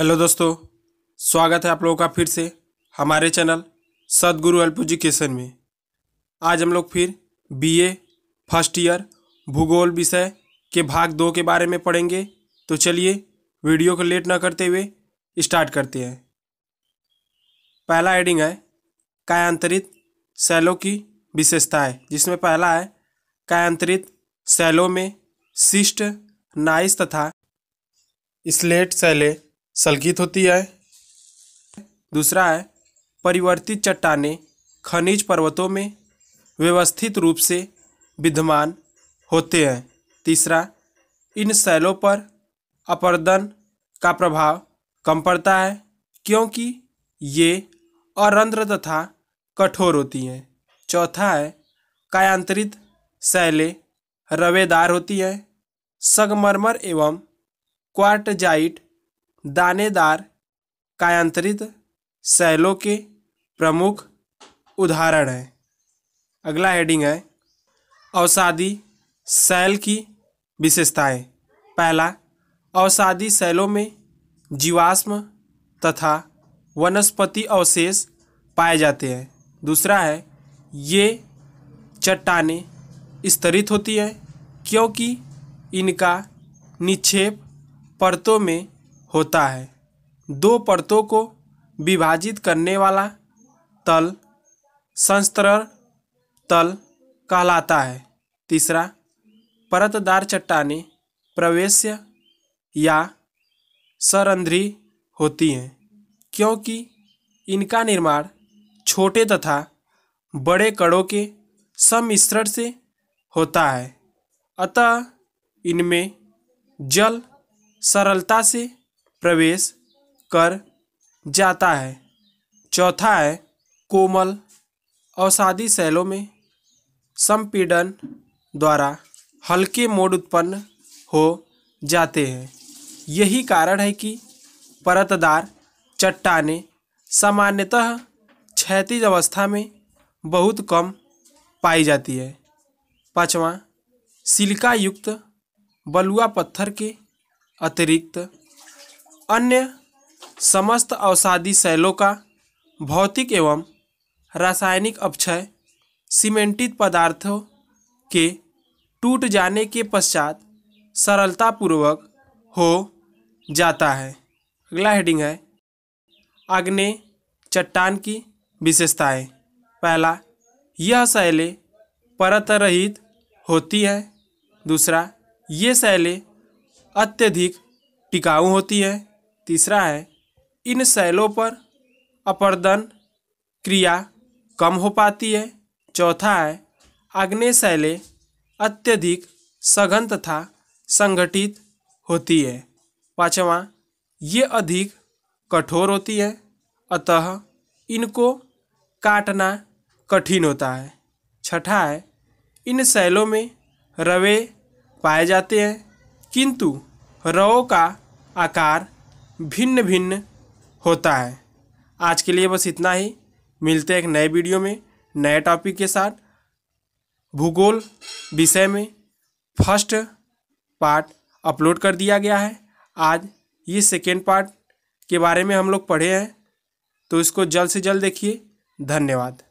hello दोस्तों स्वागत है आप लोगों का फिर से हमारे चैनल सदगुरु हेल्प एजुकेशन में आज हम लोग फिर बीए फर्स्ट ईयर भूगोल विषय के भाग दो के बारे में पढ़ेंगे तो चलिए वीडियो को लेट ना करते हुए स्टार्ट करते हैं पहला हेडिंग है कायांतरित शैलों की विशेषताएं जिसमें पहला है कायांतरित शैलों में शिष्ट नाइस तथा स्लेट सैले सल्कित होती है दूसरा है परिवर्तित चट्टाने खनिज पर्वतों में व्यवस्थित रूप से विद्यमान होते हैं तीसरा इन शैलों पर अपर्दन का प्रभाव कम पड़ता है क्योंकि ये अरंध्र तथा कठोर होती हैं चौथा है कायांतरित शैलें रवेदार होती हैं संगमरमर एवं क्वार्टजाइट दानेदार कायांतरित शैलों के प्रमुख उदाहरण हैं अगला हेडिंग है अवसादी शैल की विशेषताएं पहला अवसादी शैलों में जीवाश्म तथा वनस्पति अवशेष पाए जाते हैं दूसरा है ये चट्टाने स्तरित होती हैं क्योंकि इनका निक्षेप परतों में होता है दो परतों को विभाजित करने वाला तल संस्तरण तल कहलाता है तीसरा परतदार चट्टाने प्रवेश या सरंध्री होती हैं क्योंकि इनका निर्माण छोटे तथा बड़े कणों के सम्मिश्रण से होता है अतः इनमें जल सरलता से प्रवेश कर जाता है चौथा है कोमल औषादी शैलों में संपीडन द्वारा हल्के मोड उत्पन्न हो जाते हैं यही कारण है कि परतदार चट्टाने सामान्यतः क्षैतिज अवस्था में बहुत कम पाई जाती है पाँचवा सिलिका युक्त बलुआ पत्थर के अतिरिक्त अन्य समस्त अवसादी शैलों का भौतिक एवं रासायनिक अपक्षय सीमेंटित पदार्थों के टूट जाने के पश्चात सरलतापूर्वक हो जाता है अगला हेडिंग है आग्ने चट्टान की विशेषताएं पहला यह शैलें परत रहित होती हैं दूसरा ये शैलें अत्यधिक टिकाऊ होती हैं तीसरा है इन शैलों पर अपर्दन क्रिया कम हो पाती है चौथा है अग्नि शैलें अत्यधिक सघन तथा संगठित होती है पाँचवा ये अधिक कठोर होती है अतः इनको काटना कठिन होता है छठा है इन शैलों में रवे पाए जाते हैं किंतु रवों का आकार भिन्न भिन्न होता है आज के लिए बस इतना ही मिलते हैं एक नए वीडियो में नए टॉपिक के साथ भूगोल विषय में फर्स्ट पार्ट अपलोड कर दिया गया है आज ये सेकेंड पार्ट के बारे में हम लोग पढ़े हैं तो इसको जल्द से जल्द देखिए धन्यवाद